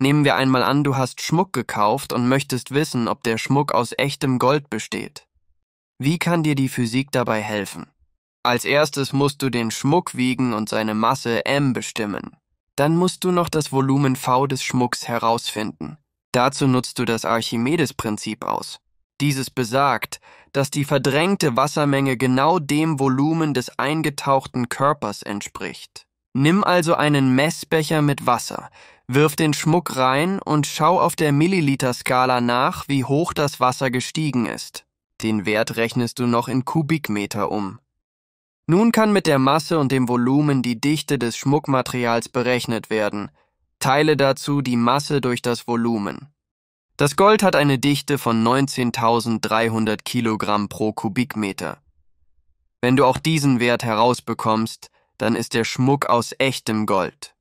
Nehmen wir einmal an, du hast Schmuck gekauft und möchtest wissen, ob der Schmuck aus echtem Gold besteht. Wie kann dir die Physik dabei helfen? Als erstes musst du den Schmuck wiegen und seine Masse m bestimmen. Dann musst du noch das Volumen v des Schmucks herausfinden. Dazu nutzt du das Archimedes-Prinzip aus. Dieses besagt, dass die verdrängte Wassermenge genau dem Volumen des eingetauchten Körpers entspricht. Nimm also einen Messbecher mit Wasser, wirf den Schmuck rein und schau auf der Milliliter-Skala nach, wie hoch das Wasser gestiegen ist. Den Wert rechnest du noch in Kubikmeter um. Nun kann mit der Masse und dem Volumen die Dichte des Schmuckmaterials berechnet werden. Teile dazu die Masse durch das Volumen. Das Gold hat eine Dichte von 19.300 Kilogramm pro Kubikmeter. Wenn du auch diesen Wert herausbekommst, dann ist der Schmuck aus echtem Gold.